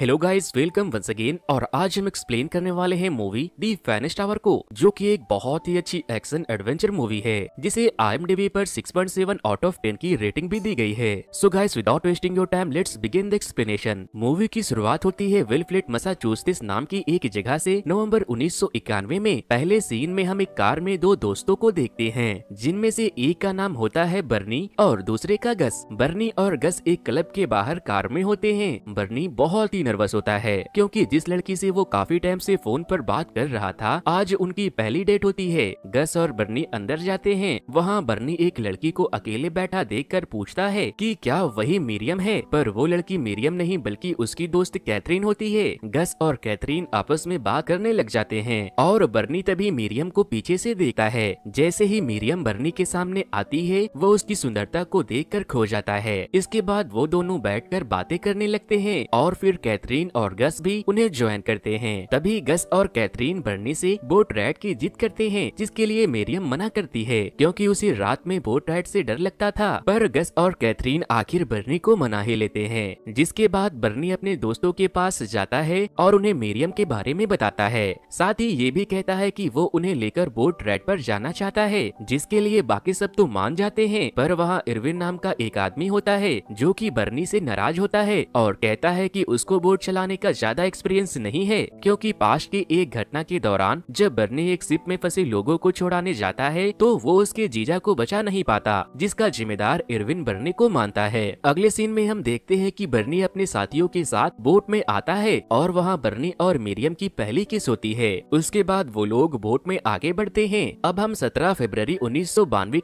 hello guys welcome once again और आज हम एक्सप्लेन करने वाले हैं मूवी दी फैनिश टावर को जो कि एक बहुत ही अच्छी एक्शन एडवेंचर मूवी है जिसे आईएमडीबी पर 6.7 आउट ऑफ टेन की रेटिंग भी दी गई है so guys without wasting your time let's begin the explanation movie की शुरुआत होती है वेलफ्लेट मसाचूस्टिस नाम की एक जगह ऐसी नवम्बर उन्नीस में पहले सीन में हम एक कार में दो दोस्तों को देखते हैं जिनमें ऐसी एक का नाम होता है बर्नी और दूसरे का गस बर्नी और गस एक क्लब के बाहर कार में होते हैं बर्नी बहुत ही नर्वस होता है क्योंकि जिस लड़की से वो काफी टाइम से फोन पर बात कर रहा था आज उनकी पहली डेट होती है गस और बर्नी अंदर जाते हैं वहाँ बर्नी एक लड़की को अकेले बैठा देख कर पूछता है की क्या वही मीरियम है पर वो लड़की मीरियम नहीं बल्कि उसकी दोस्त कैथरीन होती है गस और कैथरीन आपस में बात करने लग जाते हैं और बर्नी तभी मीरियम को पीछे से देखता है जैसे ही मीरियम बर्नी के सामने आती है वो उसकी सुंदरता को देख कर खो जाता है इसके बाद वो दोनों बैठ कर बातें करने लगते हैं और फिर कैथरीन कैथरीन और गस भी उन्हें ज्वाइन करते हैं तभी गस और कैथरीन बर्नी से बोट राइड की जीत करते हैं जिसके लिए मेरियम मना करती है क्योंकि उसे रात में बोट राइड से डर लगता था पर गस और कैथरीन आखिर बर्नी को मना ही लेते हैं जिसके बाद बर्नी अपने दोस्तों के पास जाता है और उन्हें मेरियम के बारे में बताता है साथ ही ये भी कहता है की वो उन्हें लेकर बोट राइड पर जाना चाहता है जिसके लिए बाकी सब तो मान जाते हैं पर वहाँ इरविन नाम का एक आदमी होता है जो की बर्नी से नाराज होता है और कहता है कि उसको बोट चलाने का ज्यादा एक्सपीरियंस नहीं है क्योंकि पास की एक घटना के दौरान जब बर्नी एक सिप में फंसे लोगों को छोड़ाने जाता है तो वो उसके जीजा को बचा नहीं पाता जिसका जिम्मेदार इरविन बर्नी को मानता है अगले सीन में हम देखते हैं कि बर्नी अपने साथियों के साथ बोट में आता है और वहाँ बर्नी और मीरियम की पहली किस होती है उसके बाद वो लोग बोट में आगे बढ़ते हैं अब हम सत्रह फेब्रवरी उन्नीस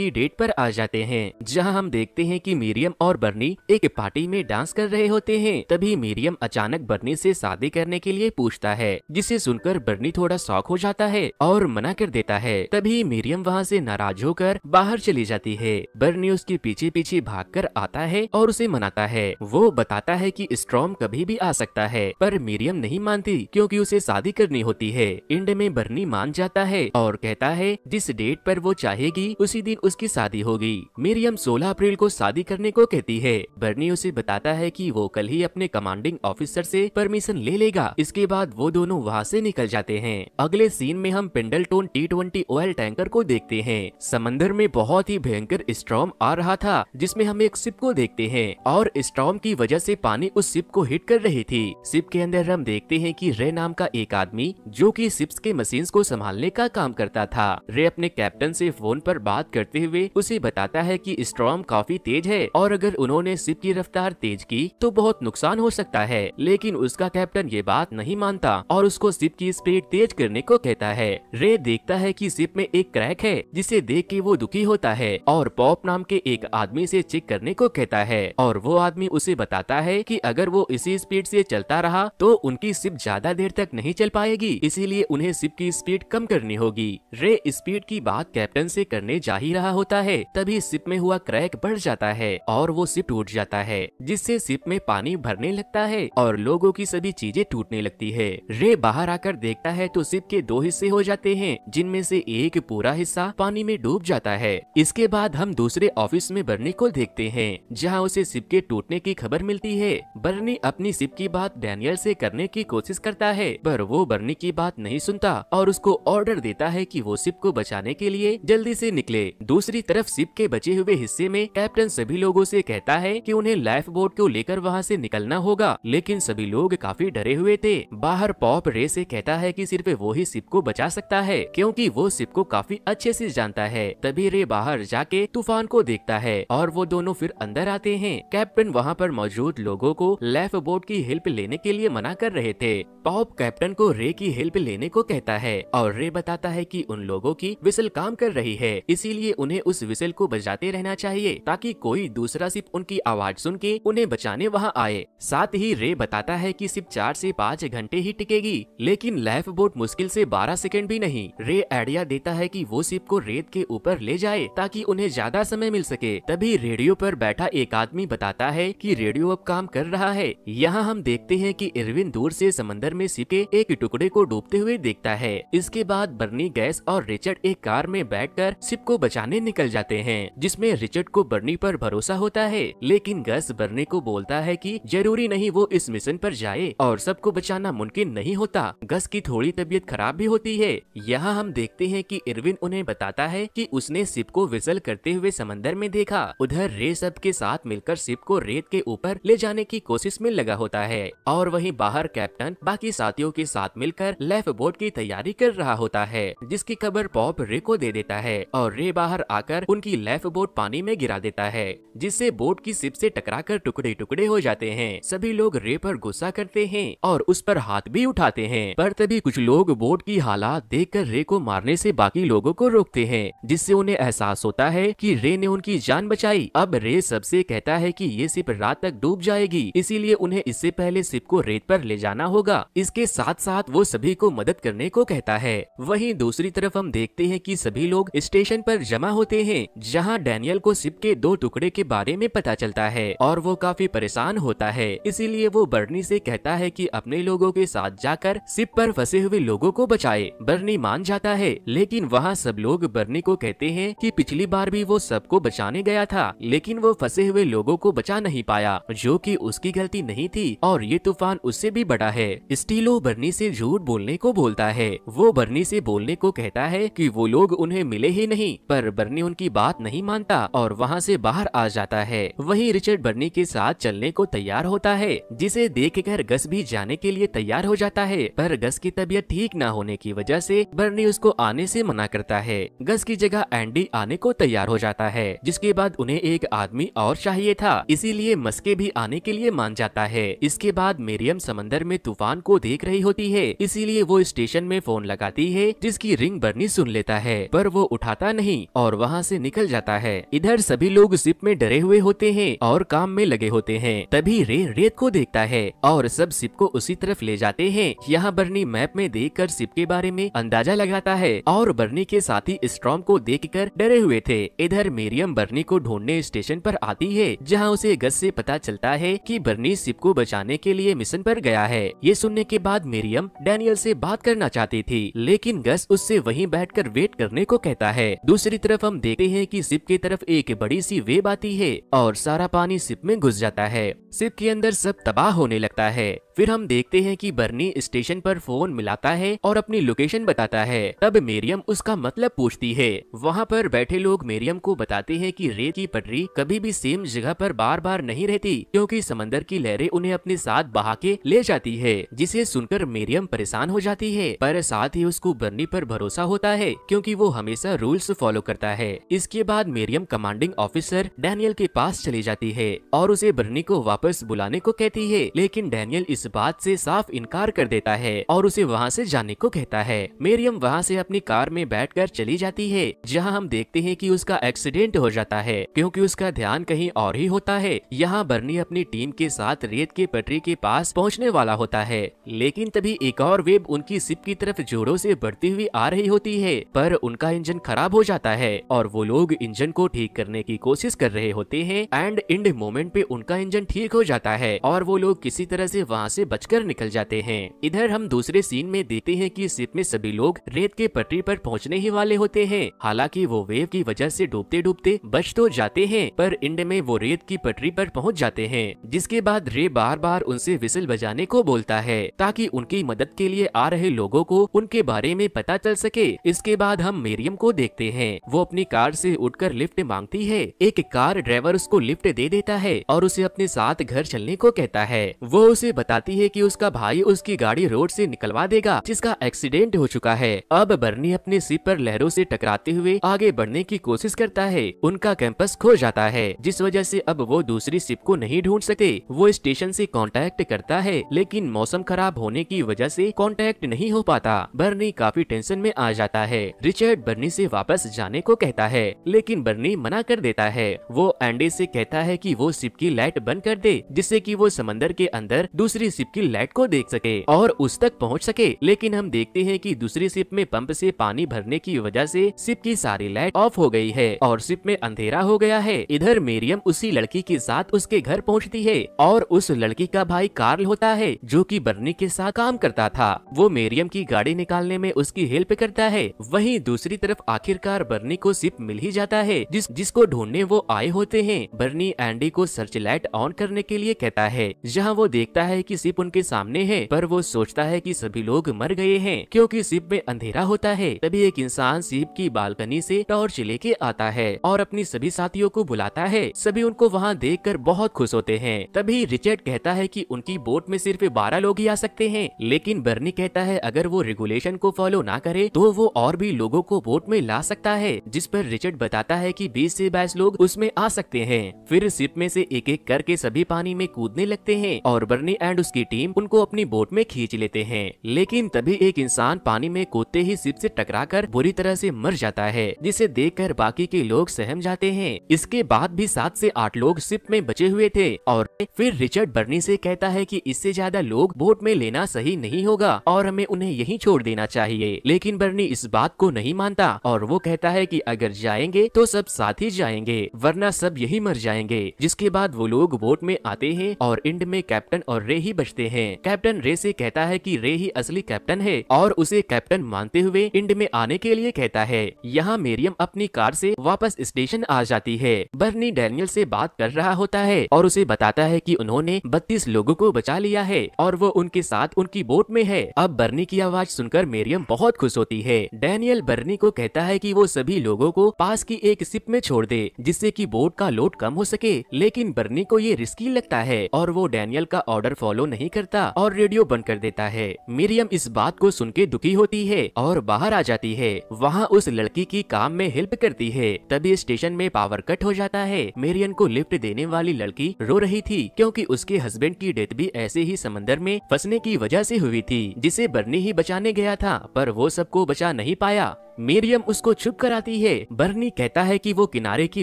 की डेट आरोप आ जाते हैं जहाँ हम देखते है की मीरियम और बर्नी एक पार्टी में डांस कर रहे होते हैं तभी मीरियम अचानक अचानक बर्नी से शादी करने के लिए पूछता है जिसे सुनकर बर्नी थोड़ा शौक हो जाता है और मना कर देता है तभी मेरियम वहाँ से नाराज होकर बाहर चली जाती है बर्नी उसके पीछे पीछे भाग आता है और उसे मनाता है वो बताता है की स्ट्रॉम कभी भी आ सकता है पर मीरियम नहीं मानती क्योंकि उसे शादी करनी होती है इंड में बर्नी मान जाता है और कहता है जिस डेट पर वो चाहेगी उसी दिन उसकी शादी होगी मेरियम 16 अप्रैल को शादी करने को कहती है बर्नी उसे बताता है कि वो कल ही अपने कमांडिंग ऑफिसर ऑफिसर से परमिशन ले लेगा इसके बाद वो दोनों वहाँ से निकल जाते हैं अगले सीन में हम Pendleton T twenty oil tanker को देखते हैं समंदर में बहुत ही भयंकर स्ट्रॉम आ रहा था जिसमें हम एक सिप को देखते हैं और स्ट्रॉम की वजह से पानी उस सिप को हिट कर रही थी सिप के अंदर हम देखते हैं की रे नाम का एक आदमी जो की सिप्स के मशीन को संभालने का काम करता था रे अपने कैप्टन से फोन पर बात करते हुए उसे बताता है की स्ट्रॉम काफी तेज है और अगर उन्होंने सिप की रफ्तार तेज की तो बहुत नुकसान हो सकता है लेकिन उसका कैप्टन ये बात नहीं मानता और उसको सिप की स्पीड तेज करने को कहता है रे देखता है कि सिप में एक क्रैक है जिसे देख के वो दुखी होता है और पॉप नाम के एक आदमी से चेक करने को कहता है और वो आदमी उसे बताता है कि अगर वो इसी स्पीड से चलता रहा तो उनकी सिप ज्यादा देर तक नहीं चल पाएगी इसीलिए उन्हें सिप की स्पीड कम करनी होगी रे स्पीड की बात कैप्टन से करने जा ही रहा होता है तभी सिप में हुआ क्रैक बढ़ जाता है और वो सिप टूट जाता है जिससे सिप में पानी भरने लगता है और और लोगों की सभी चीजें टूटने लगती है रे बाहर आकर देखता है तो सिप के दो हिस्से हो जाते हैं जिनमें से एक पूरा हिस्सा पानी में डूब जाता है इसके बाद हम दूसरे ऑफिस में बर्नी को देखते हैं जहां उसे सिप के टूटने की खबर मिलती है बर्नी अपनी सिप की बात डैनियल से करने की कोशिश करता है पर वो बर्नी की बात नहीं सुनता और उसको ऑर्डर देता है कि वो सिप को बचाने के लिए जल्दी से निकले दूसरी तरफ सिप के बचे हुए हिस्से में कैप्टन सभी लोगों से कहता है कि उन्हें लाइफ बोट को लेकर वहाँ से निकलना होगा लेकिन लेकिन सभी लोग काफी डरे हुए थे बाहर पॉप रे से कहता है कि सिर्फ वो ही सिप को बचा सकता है क्योंकि वो सिप को काफी अच्छे से जानता है तभी रे बाहर जाके तूफान को देखता है और वो दोनों फिर अंदर आते हैं कैप्टन वहाँ पर मौजूद लोगो को लेफ बोट की हेल्प लेने के लिए मना कर रहे थे पॉप कैप्टन को रे की हेल्प लेने को कहता है और रे बताता है की उन लोगों की विसल काम कर रही है इसीलिए उन्हें उस विसल को बजाते रहना चाहिए ताकि कोई दूसरा सिप उनकी आवाज सुन के उन्हें बचाने वहाँ आए साथ ही रे बता बताता है कि सिर्फ चार से पाँच घंटे ही टिकेगी लेकिन लाइफ बोट मुश्किल से 12 सेकंड भी नहीं रे आइडिया देता है कि वो सिप को रेत के ऊपर ले जाए ताकि उन्हें ज्यादा समय मिल सके तभी रेडियो पर बैठा एक आदमी बताता है कि रेडियो अब काम कर रहा है यहाँ हम देखते हैं कि इरविन दूर से समंदर में सिप के एक टुकड़े को डूबते हुए देखता है इसके बाद बर्नी गैस और रिचर्ड एक कार में बैठ सिप को बचाने निकल जाते हैं जिसमे रिचर्ड को बर्नी आरोप भरोसा होता है लेकिन गैस बर्नी को बोलता है की जरूरी नहीं वो इस मिशन पर जाए और सबको बचाना मुमकिन नहीं होता गस की थोड़ी तबीयत खराब भी होती है यहाँ हम देखते हैं कि इरविन उन्हें बताता है कि उसने सिप को विसल करते हुए समंदर में देखा उधर रे सब के साथ मिलकर सिप को रेत के ऊपर ले जाने की कोशिश में लगा होता है और वही बाहर कैप्टन बाकी साथियों के साथ मिलकर लेफ बोट की तैयारी कर रहा होता है जिसकी खबर पॉप रे को दे देता है और रे बाहर आकर उनकी लेफ बोट पानी में गिरा देता है जिससे बोट की सिप से टकरा कर टुकड़े टुकड़े हो जाते हैं सभी लोग रे पर पर गुस्सा करते हैं और उस पर हाथ भी उठाते हैं पर तभी कुछ लोग बोट की हालात देखकर रे को मारने से बाकी लोगों को रोकते हैं जिससे उन्हें एहसास होता है कि रे ने उनकी जान बचाई अब रे सबसे कहता है कि ये सिप रात तक डूब जाएगी इसीलिए उन्हें इससे पहले सिप को रेत पर ले जाना होगा इसके साथ साथ वो सभी को मदद करने को कहता है वहीं दूसरी तरफ हम देखते हैं कि सभी लोग स्टेशन पर जमा होते हैं जहां डैनियल को सिप के दो टुकड़े के बारे में पता चलता है और वो काफी परेशान होता है इसीलिए वो बर्नी से कहता है कि अपने लोगों के साथ जाकर सिप पर फंसे हुए लोगों को बचाए बर्नी मान जाता है लेकिन वहाँ सब लोग बर्नी को कहते हैं कि पिछली बार भी वो सबको बचाने गया था लेकिन वो फंसे हुए लोगों को बचा नहीं पाया जो कि उसकी गलती नहीं थी और ये तूफान उससे भी बड़ा है स्टीलो बर्नी से झूठ बोलने को बोलता है वो बर्नी से बोलने को कहता है कि वो लोग उन्हें मिले ही नहीं पर बर्नी उनकी बात नहीं मानता और वहाँ से बाहर आ जाता है वही रिचर्ड बर्नी के साथ चलने को तैयार होता है जिसे देख कर गस भी जाने के लिए तैयार हो जाता है पर गस की तबीयत ठीक न होने की वजह से बर्नी उसको आने से मना करता है गस की जगह एंडी आने को तैयार हो जाता है जिसके बाद उन्हें एक आदमी और चाहिए था इसीलिए मस्के भी आने के लिए मान जाता है इसके बाद मेरियम समंदर में तूफान को देख रही होती है इसीलिए वो स्टेशन में फोन लगाती है जिसकी रिंग बर्नी सुन लेता है पर वो उठाता नहीं और वहाँ से निकल जाता है इधर सभी लोग सिप में डरे हुए होते हैं और काम में लगे होते हैं तभी रे रेत को देखता है है और सब सिप को उसी तरफ ले जाते हैं यहाँ बर्नी मैप में देख कर सिप के बारे में अंदाजा लगाता है और बर्नी के साथी स्ट्रॉम को देख कर डरे हुए थे इधर मेरियम बर्नी को ढूंढने स्टेशन पर आती है जहाँ उसे गस से पता चलता है कि बर्नी सिप को बचाने के लिए मिशन पर गया है ये सुनने के बाद मेरियम डैनियल से बात करना चाहती थी लेकिन गस उससे वहीं बैठकर वेट करने को कहता है दूसरी तरफ हम देखते हैं कि सिप की तरफ एक बड़ी सी वेब आती है और सारा पानी सिप में घुस जाता है सिप के अंदर सब तबाह होने लगता है फिर हम देखते हैं कि बर्नी स्टेशन पर फोन मिलाता है और अपनी लोकेशन बताता है तब मेरियम उसका मतलब पूछती है वहाँ पर बैठे लोग मेरियम को बताते हैं कि रेत की पटरी कभी भी सेम जगह पर बार बार नहीं रहती क्योंकि समंदर की लहरें उन्हें अपने साथ बहा के ले जाती है जिसे सुनकर मेरियम परेशान हो जाती है पर साथ ही उसको बर्नी पर भरोसा होता है क्योंकि वो हमेशा रूल्स फॉलो करता है इसके बाद मेरियम कमांडिंग ऑफिसर डैनियल के पास चली जाती है और उसे बर्नी को वापस बुलाने को कहती है लेकिन डैनियल इस बात से साफ इनकार कर देता है और उसे वहाँ से जाने को कहता है मेरियम वहाँ से अपनी कार में बैठकर चली जाती है जहाँ हम देखते हैं कि उसका एक्सीडेंट हो जाता है क्योंकि उसका ध्यान कहीं और ही होता है यहाँ बर्नी अपनी टीम के साथ रेत के पटरी के पास पहुँचने वाला होता है लेकिन तभी एक और वेब उनकी सिप की तरफ जोरों से बढ़ती हुई आ रही होती है पर उनका इंजन खराब हो जाता है और वो लोग इंजन को ठीक करने की कोशिश कर रहे होते हैं एंड इंड मोमेंट पे उनका इंजन ठीक हो जाता है और वो लोग किसी तरह से वहाँ से बचकर निकल जाते हैं इधर हम दूसरे सीन में देखते हैं कि सिप में सभी लोग रेत के पटरी पर पहुँचने ही वाले होते हैं हालांकि वो वेव की वजह से डूबते डूबते बच तो जाते हैं पर इंड में वो रेत की पटरी पर पहुँच जाते हैं जिसके बाद रे बार बार उनसे विसल बजाने को बोलता है ताकि उनकी मदद के लिए आ रहे लोगो को उनके बारे में पता चल सके इसके बाद हम मेरियम को देखते हैं वो अपनी कार से उठकर लिफ्ट मांगती है एक कार ड्राइवर उसको लिफ्ट दे देता है और उसे अपने साथ घर चलने को कहता है वो उसे बता बताती है कि उसका भाई उसकी गाड़ी रोड से निकलवा देगा जिसका एक्सीडेंट हो चुका है अब बर्नी अपने सिर पर लहरों से टकराते हुए आगे बढ़ने की कोशिश करता है उनका कैंपस खो जाता है जिस वजह से अब वो दूसरी सिप को नहीं ढूंढ सकते वो स्टेशन से कांटेक्ट करता है लेकिन मौसम खराब होने की वजह से कांटेक्ट नहीं हो पाता बर्नी काफी टेंशन में आ जाता है रिचर्ड बर्नी से वापस जाने को कहता है लेकिन बर्नी मना कर देता है वो एंडे से कहता है कि वो सिप की लाइट बंद कर दे जिससे कि वो समंदर के अंदर दूसरी दूसरी सिप की लाइट को देख सके और उस तक पहुंच सके लेकिन हम देखते हैं कि दूसरी सिप में पंप से पानी भरने की वजह से सिप की सारी लाइट ऑफ हो गई है और सिप में अंधेरा हो गया है इधर मेरियम उसी लड़की के साथ उसके घर पहुँचती है और उस लड़की का भाई कार्ल होता है जो की बर्नी के साथ काम करता था वो मेरियम की गाड़ी निकालने में उसकी हेल्प करता है वही दूसरी तरफ आखिरकार बर्नी को सिप मिल ही जाता है जिस जिसको ढूंढने वो आए होते हैं बर्नी एंडी को सर्च लाइट ऑन करने के लिए कहता है जहाँ वो देखता है कि सिप उनके सामने है पर वो सोचता है कि सभी लोग मर गए हैं क्योंकि सिप में अंधेरा होता है तभी एक इंसान सिप की बालकनी से टॉर्च लेके आता है और अपनी सभी साथियों को बुलाता है सभी उनको वहाँ देख कर बहुत खुश होते हैं तभी रिचर्ड कहता है की उनकी बोट में सिर्फ बारह लोग ही आ सकते हैं लेकिन बर्नी कहता है अगर वो रेगुलेशन को फॉलो ना करे तो वो और भी लोगो को बोट में ला सकता है जिस पर रिचर्ड बताता है की बीस ऐसी बाईस लोग उसमें आ सकते हैं फिर सिप में से एक एक करके सभी पानी में कूदने लगते हैं और बर्नी एंड उसकी की टीम उनको अपनी बोट में खींच लेते हैं लेकिन तभी एक इंसान पानी में कूदते ही सिप से टकराकर बुरी तरह से मर जाता है जिसे देखकर बाकी के लोग सहम जाते हैं इसके बाद भी सात से आठ लोग सिप में बचे हुए थे और फिर रिचर्ड बर्नी से कहता है कि इससे ज्यादा लोग बोट में लेना सही नहीं होगा और हमें उन्हें यही छोड़ देना चाहिए लेकिन बर्नी इस बात को नहीं मानता और वो कहता है की अगर जाएंगे तो सब साथ ही जाएंगे वरना सब यही मर जाएंगे जिसके बाद वो लोग बोट में आते हैं और इंड में कैप्टन और रे ही बचते हैं कैप्टन रे से कहता है कि रे ही असली कैप्टन है और उसे कैप्टन मानते हुए इंड में आने के लिए कहता है यहाँ मेरियम अपनी कार से वापस स्टेशन आ जाती है बर्नी डैनियल से बात कर रहा होता है और उसे बताता है कि उन्होंने 32 लोगों को बचा लिया है और वो उनके साथ उनकी बोट में है अब बर्नी की आवाज सुनकर मेरियम बहुत खुश होती है डैनियल बर्नी को कहता है की वो सभी लोगो को पास की एक सिप में छोड़ दे जिससे की बोट का लोड कम हो सके लेकिन बर्नी को ये रिस्की लगता है और वो डैनियल का ऑर्डर फॉलो नहीं करता और रेडियो बंद कर देता है मीरियम इस बात को सुन के दुखी होती है और बाहर आ जाती है वहाँ उस लड़की की काम में हेल्प करती है तभी स्टेशन में पावर कट हो जाता है मेरियन को लिफ्ट देने वाली लड़की रो रही थी क्योंकि उसके हस्बैंड की डेथ भी ऐसे ही समंदर में फंसने की वजह से हुई थी जिसे बर्नी ही बचाने गया था पर वो सबको बचा नहीं पाया मेरियम उसको चुप कराती है बर्नी कहता है कि वो किनारे की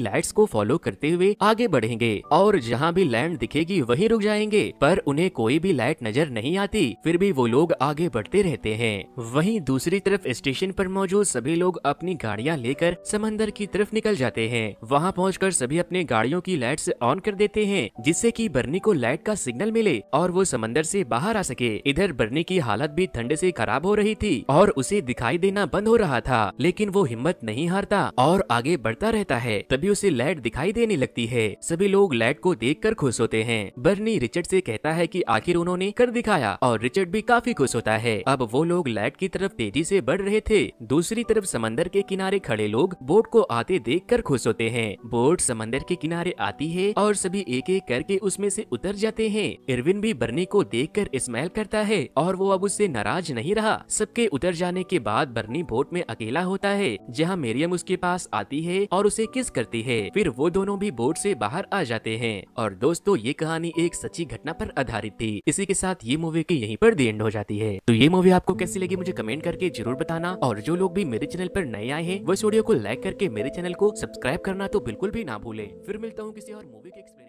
लाइट्स को फॉलो करते हुए आगे बढ़ेंगे और जहाँ भी लैंड दिखेगी वहीं रुक जाएंगे पर उन्हें कोई कोई भी लाइट नजर नहीं आती फिर भी वो लोग आगे बढ़ते रहते हैं वहीं दूसरी तरफ स्टेशन पर मौजूद सभी लोग अपनी गाड़ियां लेकर समंदर की तरफ निकल जाते हैं वहां पहुंचकर सभी अपने गाड़ियों की लाइट्स ऑन कर देते हैं जिससे कि बर्नी को लाइट का सिग्नल मिले और वो समंदर से बाहर आ सके इधर बर्नी की हालत भी ठंड से खराब हो रही थी और उसे दिखाई देना बंद हो रहा था लेकिन वो हिम्मत नहीं हारता और आगे बढ़ता रहता है तभी उसे लाइट दिखाई देने लगती है सभी लोग लाइट को देख खुश होते हैं बर्नी रिचर्ड से कहता है की आखिर उन्होंने कर दिखाया और रिचर्ड भी काफी खुश होता है अब वो लोग लाइट की तरफ तेजी से बढ़ रहे थे दूसरी तरफ समंदर के किनारे खड़े लोग बोट को आते देख कर खुश होते हैं बोट समंदर के किनारे आती है और सभी एक एक करके उसमें से उतर जाते हैं इरविन भी बर्नी को देख कर करता है और वो अब उससे नाराज नहीं रहा सबके उतर जाने के बाद बर्नी बोट में अकेला होता है जहाँ मेरियम उसके पास आती है और उसे किस करती है फिर वो दोनों भी बोट से बाहर आ जाते हैं और दोस्तों ये कहानी एक सच्ची घटना पर आधारित थी थी इसी के साथ ये मूवी की यहीं पर दी एंड हो जाती है तो ये मूवी आपको कैसी लगी मुझे कमेंट करके जरूर बताना और जो लोग भी मेरे चैनल पर नए आए हैं वो इस वीडियो को लाइक करके मेरे चैनल को सब्सक्राइब करना तो बिल्कुल भी ना भूले फिर मिलता हूँ किसी और मूवी के